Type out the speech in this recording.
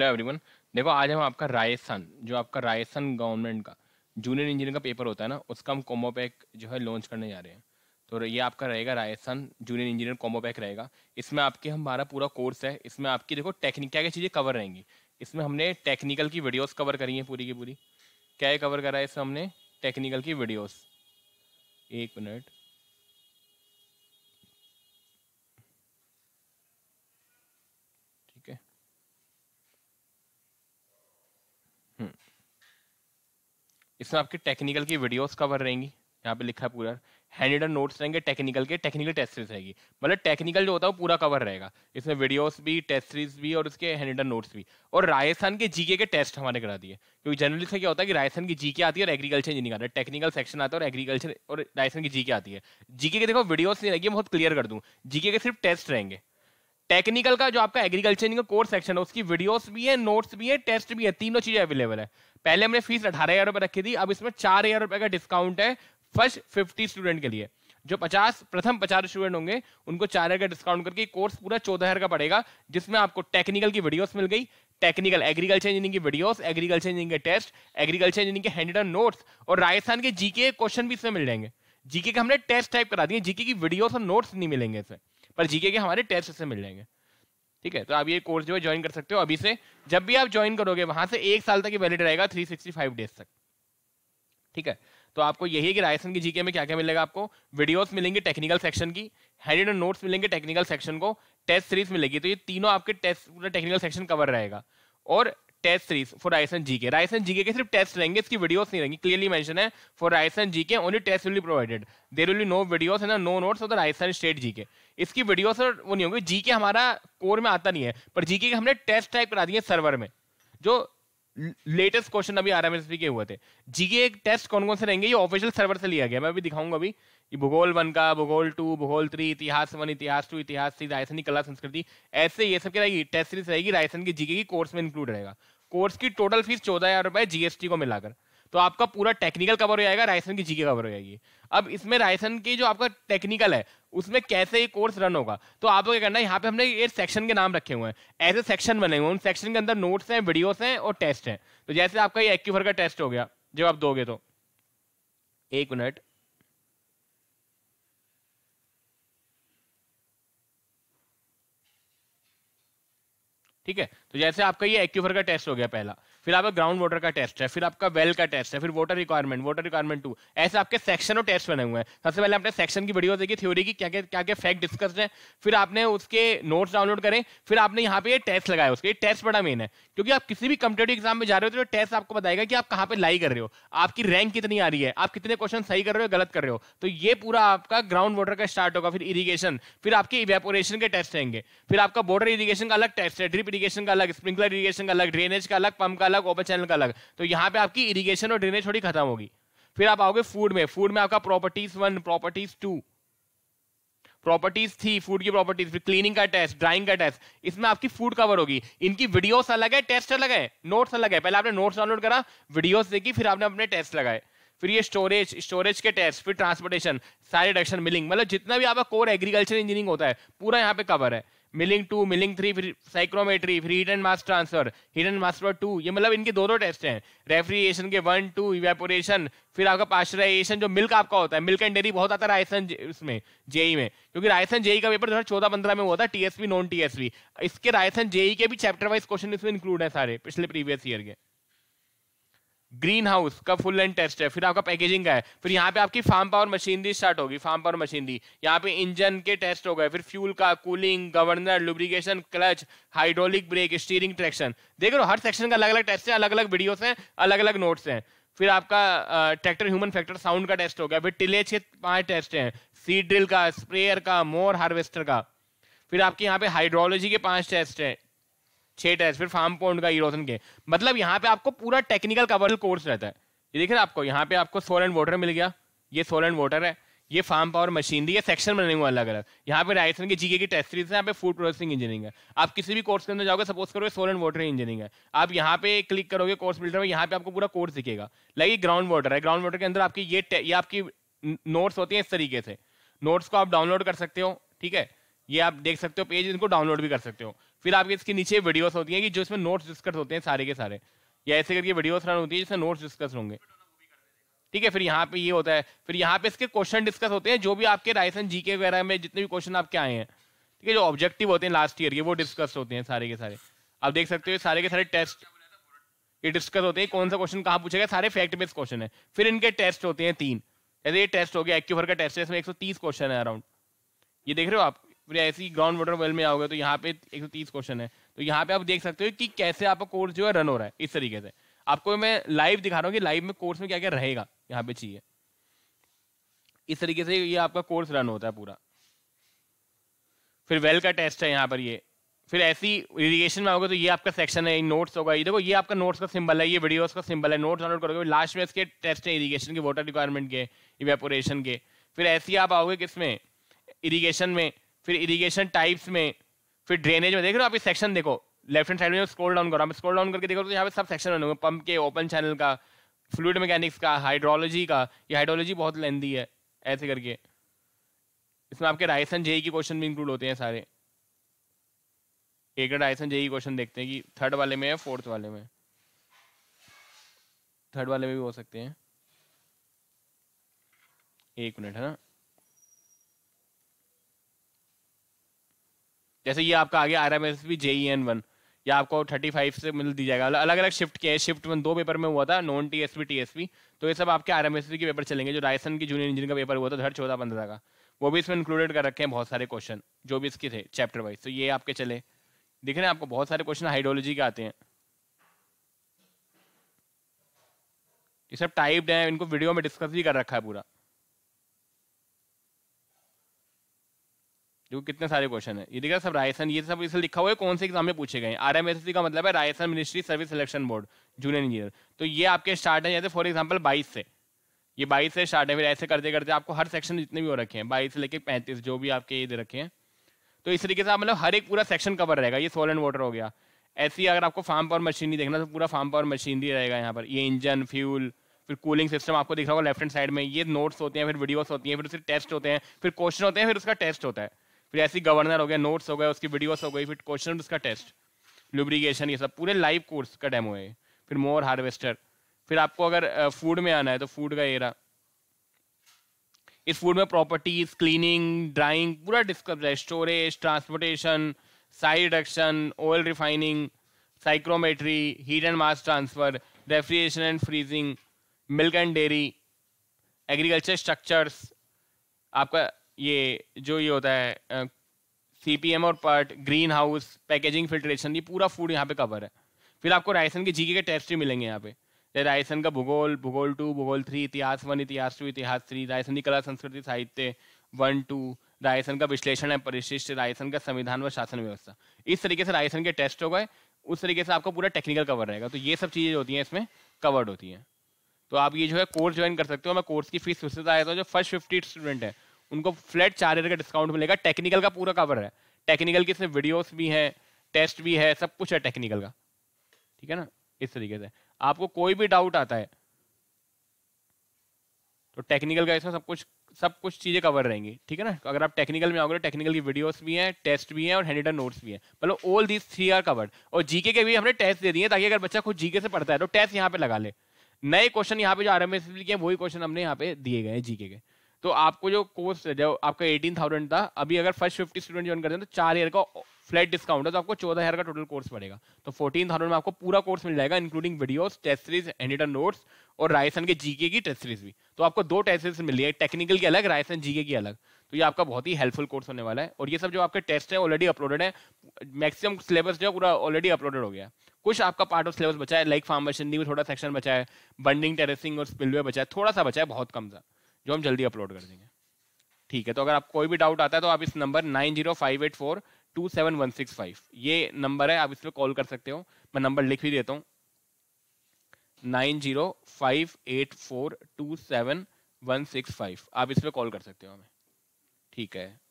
hello everyone देखो आज हम आपका रायसन जो आपका रायसन गवर्नमेंट का जूनियर इंजीनियर का पेपर होता है ना उसका हम कॉम्बो पैक जो है लॉन्च करने जा रहे हैं तो ये आपका रहेगा रायसन जूनियर इंजीनियर कॉम्बो पैक रहेगा इसमें आपके हमारा पूरा कोर्स है इसमें आपकी देखो टेक्निक क्या क्या चीज़ें कवर रहेंगी इसमें हमने टेक्निकल की वीडियोज़ कवर करी हैं पूरी की पूरी क्या कवर करा है इसमें हमने टेक्निकल की वीडियोज़ एक मिनट इसमें आपके टेक्निकल की वीडियोस कवर रहेंगी यहाँ पे लिखा है पूरा हैंड रिटन नोट्स रहेंगे टेक्निकल के टेक्निकल टेस्ट सीरीज रहेगी मतलब टेक्निकल जो होता है वो पूरा कवर रहेगा इसमें वीडियोस भी टेस्ट सीरीज भी और उसके हैंड रिटन नोट्स भी और राजस्थान के जीके के टेस्ट हमारे करा दिए क्योंकि जनरली से क्या होता है कि राजस्थान की जीके आती है और एग्रीकल्चर इंजीनियरिंग आता है टेक्निकल सेक्शन आता है और एग्रीकल्चर और राजस्थान की जीके आती है जीके के देखो वीडियोस नहीं रहेगी बहुत क्लियर कर दूँ जीके के सिर्फ टेस्ट रहेंगे टेक्निकल का जो आपका एग्रीकल्चर का कोर्स सेक्शन है उसकी वीडियोस भी है नोट्स भी है टेस्ट भी है तीनों चीजें अवेलेबल है पहले हमने फीस अठारह हजार रुपए रखी थी अब इसमें चार हजार रुपए का डिस्काउंट है फर्स्ट फिफ्टी स्टूडेंट के लिए जो पचास प्रथम पचास स्टूडेंट होंगे उनको चार हजार का डिस्काउंट करके कोर्स पूरा चौदह हजार का पड़ेगा जिसमें आपको टेक्निकल की वीडियोस मिल गई टेक्निकल एग्रीकल्चर इंजीनियरिंग की वीडियोस एग्रीकल्चर इंजीनियरिंग के टेस्ट एग्रीकल्चर इंजीनियरिंग के हैंडेड नोट्स और राजस्थान के जीके क्वेश्चन भी इसमें मिल जाएंगे जीके के हमने टेस्ट टाइप करा दिए जीके की वीडियोस और नोट्स नहीं मिलेंगे इसमें पर जीके के हमारे टेस्ट से मिल जाएंगे ठीक है तो आप ये कोर्स जो है ज्वाइन कर सकते हो अभी से जब भी आप ज्वाइन करोगे वहां से एक साल तक ये वैलिड रहेगा 365 डेज तक ठीक है तो आपको यही है कि रायसन की जीके में क्या क्या मिलेगा आपको वीडियोस मिलेंगे टेक्निकल सेक्शन की हैंडेड नोट्स मिलेंगे टेक्निकल सेक्शन को टेस्ट सीरीज मिलेगी तो ये तीनों आपके टेस्ट पूरा टेक्निकल सेक्शन कवर रहेगा और टेस्ट सीरीज फॉर राइसन जीके राइसन जीके के सिर्फ टेस्ट रहेंगे इसकी वीडियोस नहीं रहेंगी क्लियरली मेंशन है फॉर राइसन GK only test will be provided there will be no videos and no notes of the राइसन स्टेट जीके इसकी वीडियोस और वो नहीं होंगी जीके हमारा कोर में आता नहीं है पर जीके हमने टेस्ट टाइप करा दिए सर्वर में जो लेटेस्ट क्वेश्चन अभी आर के हुए थे जीके टेस्ट कौन कौन से रहेंगे ये ऑफिशियल सर्वर से लिया गया मैं अभी दिखाऊंगा अभी ये भूगोल वन का भूगोल टू भूगोल थ्री इतिहास वन इतिहास टू इतिहास थ्री रायसनी कला संस्कृति ऐसे ये सब क्या रहेगी टेस्ट सीरीज रहेगी रायसन की जीके की कोर्स में इंक्लूड रहेगा कोर्स की टोटल फीस चौदह हजार रुपए जीएसटी को मिलाकर तो आपका पूरा टेक्निकल कवर हो जाएगा रायसन की जीके कवर हो जाएगी अब इसमें रायसन की जो आपका टेक्निकल है उसमें कैसे ये कोर्स रन होगा तो आपको क्या करना है यहाँ पे हमने ये सेक्शन के नाम रखे हुए हैं ऐसे सेक्शन बने हुए हैं उन सेक्शन के अंदर नोट्स हैं वीडियोस हैं और टेस्ट हैं तो जैसे आपका ये एक्यूफर का टेस्ट हो गया जब आप दोगे तो एक मिनट ठीक है तो जैसे आपका ये एक्यूफर का टेस्ट हो गया पहला फिर आपका ग्राउंड वाटर का टेस्ट है फिर आपका वेल का टेस्ट है फिर water requirement water requirement two ऐसे आपके सेक्शन और टेस्ट बने हुए हैं सबसे पहले आपने सेक्शन की वीडियो देखी थ्योरी की क्या क्या क्या फैक्ट डिस्कस है फिर आपने उसके नोट्स डाउनलोड करें फिर आपने यहाँ पे ये टेस्ट लगाया उसके टेस्ट बड़ा मेन है क्योंकि आप किसी भी कम्पिटेटिव एग्जाम में जा रहे हो तो टेस्ट आपको बताएगा कि आप कहाँ पे लाई कर रहे हो आपकी रैंक कितनी आ रही है आप कितने क्वेश्चन सही कर रहे हो गलत कर रहे हो तो ये पूरा आपका ग्राउंड वाटर का स्टार्ट होगा फिर इरीगेशन फिर आपके इवेपोरेशन के टेस्ट रहेंगे फिर आपका बॉर्डर इरीगेशन का अलग टेस्ट है ड्रिप इरीगेशन का अलग स्प्रिंकलर इरीगेशन का अलग ड्रेनेज का अलग पंप का अलग ओपन चैनल का अलग तो यहाँ पे आपकी इरीगेशन और ड्रेनेज थोड़ी खत्म होगी फिर आप आओगे फूड में फूड में आपका properties one properties two properties three food की प्रॉपर्टीज फिर क्लीनिंग का टेस्ट ड्राइंग का टेस्ट इसमें आपकी फूड कवर होगी इनकी वीडियोस अलग है टेस्ट अलग है नोट्स अलग है पहले आपने नोट्स डाउनलोड करा वीडियोस देखी फिर आपने अपने टेस्ट लगाए फिर ये स्टोरेज स्टोरेज के टेस्ट फिर ट्रांसपोर्टेशन सारे डक्शन मिलिंग मतलब जितना भी आपका कोर एग्रीकल्चर इंजीनियरिंग होता है पूरा यहाँ पे कवर है मिलिंग टू मिलिंग थ्री फिर साइक्रोमेट्री फिर heat and mass transfer heat and transfer two ये मतलब इनके दो दो टेस्ट हैं रेफ्रिजरेशन के वन टू इवेपोरेशन फिर आपका पास्चराइजेशन जो मिल्क आपका होता है मिल्क एंड डेयरी बहुत आता है रायसन इसमें जेई e में क्योंकि रायसन जेई e का पेपर है चौदह पंद्रह में हुआ था टीएसपी नॉन टीएसपी इसके रायसन जेई e के भी चैप्टर वाइज क्वेश्चन इसमें इंक्लूड है सारे पिछले प्रीवियस ईयर के ग्रीन हाउस का फुल एंड टेस्ट है फिर आपका पैकेजिंग का है फिर यहाँ पे आपकी फार्म पावर मशीनरी स्टार्ट होगी फार्म पावर मशीनरी यहाँ पे इंजन के टेस्ट हो गए फिर फ्यूल का cooling governor lubrication clutch hydraulic brake steering traction देख रहे हो हर सेक्शन का अलग अलग टेस्ट है अलग अलग वीडियोस हैं अलग अलग नोट्स हैं फिर आपका ट्रैक्टर ह्यूमन फैक्टर साउंड का टेस्ट हो गया फिर टिलेज के पाँच टेस्ट हैं सीड ड्रिल का स्प्रेयर का मोर हार्वेस्टर का फिर आपके यहाँ पे हाइड्रोलॉजी के पांच टेस्ट हैं छह टेस्ट फिर फार्म पॉइंट का इरोसन के मतलब यहाँ पे आपको पूरा टेक्निकल कवर कोर्स रहता है ये देखिए आपको यहाँ पे आपको सोल एंड वाटर मिल गया ये सोल एंड वाटर है ये फार्म पावर दी ये सेक्शन बने हुए अलग अलग यहाँ पे राइसन के जीके की टेस्ट सीरीज है यहाँ पे फूड प्रोसेसिंग इंजीनियरिंग है आप किसी भी कोर्स के अंदर जाओगे सपोज करोगे सोल एंड वाटर इंजीनियरिंग है आप यहाँ पे क्लिक करोगे कोर्स बिल्डर में यहाँ पे आपको पूरा कोर्स दिखेगा लाइक ये ग्राउंड वाटर है ग्राउंड वाटर के अंदर आपकी ये ये आपकी नोट्स होती है इस तरीके से नोट्स को आप डाउनलोड कर सकते हो ठीक है ये आप देख सकते हो पेज इनको डाउनलोड भी कर सकते हो फिर आपके इसके नीचे वीडियोस होती हैं कि जो इसमें नोट्स डिस्कस होते हैं सारे के सारे या ऐसे करके वीडियोस रन होती है जिसमें नोट्स डिस्कस होंगे ठीक है फिर यहाँ पे ये होता है फिर यहाँ पे इसके क्वेश्चन डिस्कस होते हैं जो भी आपके रायसन के वगैरह में जितने भी क्वेश्चन आपके आए हैं ठीक है जो ऑब्जेक्टिव होते हैं लास्ट ईयर के वो डिस्कस होते हैं सारे के सारे आप देख सकते हो सारे के सारे टेस्ट ये डिस्कस होते हैं कौन सा क्वेश्चन कहाँ पूछेगा सारे फैक्ट बेस्ड क्वेश्चन है फिर इनके टेस्ट होते हैं तीन ऐसे ये टेस्ट हो गया एक्यूफर का टेस्ट है इसमें 130 क्वेश्चन है अराउंड ये देख रहे हो आप फिर ऐसे ही ग्राउंड वाटर वेल में आओगे तो यहाँ पे एक सौ तीस क्वेश्चन है तो यहाँ पे आप देख सकते हो कि कैसे आपका कोर्स जो है रन हो रहा है इस तरीके से आपको मैं लाइव दिखा रहा हूँ कि लाइव में कोर्स में क्या क्या रहेगा यहाँ पे चाहिए इस तरीके से ये आपका कोर्स रन होता है पूरा फिर वेल का टेस्ट है यहाँ पर ये फिर ऐसी इरिगेशन में होगा तो ये आपका सेक्शन है नोट्स होगा ये देखो ये आपका नोट्स का सिंबल है ये वीडियोस का सिंबल है नोट्स डाउनलोड करोगे लास्ट में इसके टेस्ट है इरिगेशन के वाटर रिक्वायरमेंट के इवेपोरेशन के फिर ऐसे ही आप आओगे किसमें इरीगेशन में फिर इरीगेशन टाइप्स में फिर ड्रेनेज में देख रहे हो आप सेक्शन देखो लेफ्ट हैंड साइड में स्क्रॉल डाउन करो आप स्क्रॉल डाउन करके देखो तो यहाँ पे सब सेक्शन बने हुए पंप के ओपन चैनल का फ्लूड मैकेनिक्स का हाइड्रोलॉजी का ये हाइड्रोलॉजी बहुत लेंदी है ऐसे करके इसमें आपके राइसन जेई के क्वेश्चन भी इंक्लूड होते हैं सारे एक राइसन जेई क्वेश्चन देखते हैं कि थर्ड वाले में है फोर्थ वाले में थर्ड वाले में भी हो सकते हैं एक मिनट है ना जैसे ये आपका आगे R M S P JE N one या आपको थर्टी फाइव से मिल दी जाएगा अलग अलग शिफ्ट किया है शिफ्ट वन दो पेपर में हुआ था non T S P T S P तो ये सब आपके आर एम एस पी के पेपर चलेंगे जो रायसन की जूनियर इंजीनियर का पेपर हुआ था हर चौदह पंद्रह का वो भी इसमें इंक्लूडेड कर रखे हैं बहुत सारे क्वेश्चन जो भी इसके थे चैप्टर वाइज तो ये आपके चले दिख रहे हैं आपको बहुत सारे क्वेश्चन हाइड्रोलॉजी के आते हैं ये सब टाइप्ड है इनको वीडियो में डिस्कस भी कर रखा है पूरा देखो कितने सारे क्वेश्चन है ये देखा सब रायसन ये सब इसे लिखा हुआ है कौन से एग्जाम में पूछे गए आर एम एस का मतलब है रायसन ministry service selection board junior engineer तो ये आपके स्टार्ट है जैसे फॉर एग्जाम्पल बाईस से ये बाईस से स्टार्ट है फिर ऐसे करते करते आपको हर सेक्शन जितने भी हो रखे हैं बाईस से लेकर पैंतीस जो भी आपके ये दे रखे हैं तो इस तरीके से आप मतलब हर एक पूरा सेक्शन कवर रहेगा ये सोल एंड वाटर हो गया ऐसी अगर आपको फार्म पावर मशीनरी देखना तो पूरा फार्म पावर मशीनरी रहेगा यहाँ पर ये इंजन फ्यूल फिर कूलिंग सिस्टम आपको दिख रहा होगा लेफ्ट हैंड साइड में ये नोट्स होते हैं फिर वीडियोस होती हैं फिर उसके टेस्ट होते हैं फिर क्वेश्चन होते हैं फिर उसका टेस्ट होता है फिर ऐसे गवर्नर हो गया नोट्स हो गए उसकी वीडियोस हो गई फिर क्वेश्चन उसका टेस्ट लुब्रिकेशन ये सब पूरे लाइव कोर्स का डेमो है फिर मोर हार्वेस्टर फिर आपको अगर फूड में आना है तो फूड का एरा इस फूड में प्रॉपर्टीज क्लीनिंग ड्राइंग पूरा डिस्कस है storage transportation size reduction oil refining psychrometry heat and mass transfer refrigeration and freezing milk and dairy agriculture structures आपका ये जो ये होता है सी पी एम और part greenhouse packaging filtration ये पूरा फूड यहाँ पे कवर है फिर आपको रायसन के जीके के टेस्ट भी मिलेंगे यहाँ पे जैसे रायसन का भूगोल भूगोल टू भूगोल थ्री इतिहास वन इतिहास टू इतिहास थ्री रायसन की कला संस्कृति साहित्य वन टू रायसन का विश्लेषण है परिशिष्ट रायसन का संविधान व शासन व्यवस्था इस तरीके से रायसन के टेस्ट हो गए उस तरीके से आपका पूरा टेक्निकल कवर रहेगा तो ये सब चीज़ें होती हैं इसमें कवर्ड होती हैं तो आप ये जो है कोर्स ज्वाइन कर सकते हो मैं कोर्स की फीस फिर से बताया था जो फर्स्ट फिफ्टी स्टूडेंट है उनको फ्लैट चार हजार का डिस्काउंट मिलेगा टेक्निकल का पूरा कवर है टेक्निकल की इसमें वीडियोस भी हैं टेस्ट भी है सब कुछ है टेक्निकल का ठीक है ना इस तरीके से आपको कोई भी डाउट आता है तो टेक्निकल का इसमें सब कुछ सब कुछ चीज़ें कवर रहेंगी ठीक है ना अगर आप टेक्निकल में आओगे तो टेक्निकल की वीडियोस भी हैं टेस्ट भी हैं और हैंड नोट्स भी हैं मतलब all these three are covered और जीके के भी हमने टेस्ट दे दिए ताकि अगर बच्चा खुद जीके से पढ़ता है तो टेस्ट यहाँ पे लगा ले नए क्वेश्चन यहाँ पे जो आर एम एस वही क्वेश्चन हमने यहाँ पे दिए गए हैं जीके के तो आपको जो कोर्स जो आपका एटीन थाउजेंड था अभी अगर फर्स्ट फिफ्टी स्टूडेंट ज्वाइन करते हैं तो चार ईयर का फ्लैट डिस्काउंट है तो आपको चौदह हज़ार का टोटल कोर्स पड़ेगा तो फोर्टीन थाउजेंड में आपको पूरा कोर्स मिल जाएगा इंक्लूडिंग वीडियोस टेस्ट सीरीज एडिटर नोट्स और रायसन के जीके की टेस्ट सीरीज भी तो आपको दो टेस्ट सीरीज मिली है टेक्निकल की अलग रायसन जीके की अलग तो ये आपका बहुत ही हेल्पफुल कोर्स होने वाला है और ये सब जो आपके टेस्ट है ऑलरेडी अपलोडेड है मैक्सिमम सिलेबस जो है पूरा ऑलरेडी अपलोडेड हो गया है कुछ आपका पार्ट ऑफ सिलेबस बचा है लाइक फार्मेशन भी थोड़ा सेक्शन बचा है बंडिंग टेरेसिंग और स्पिलवे बचा है थोड़ा सा बचा है बहुत कम सा जो हम जल्दी अपलोड कर देंगे ठीक है तो अगर आप कोई भी डाउट आता है तो आप इस number nine zero five eight four two seven one six five ये नंबर है आप इस पर कॉल कर सकते हो मैं नंबर लिख भी देता हूँ nine zero five eight four two seven one six five आप इस पर कॉल कर सकते हो हमें ठीक है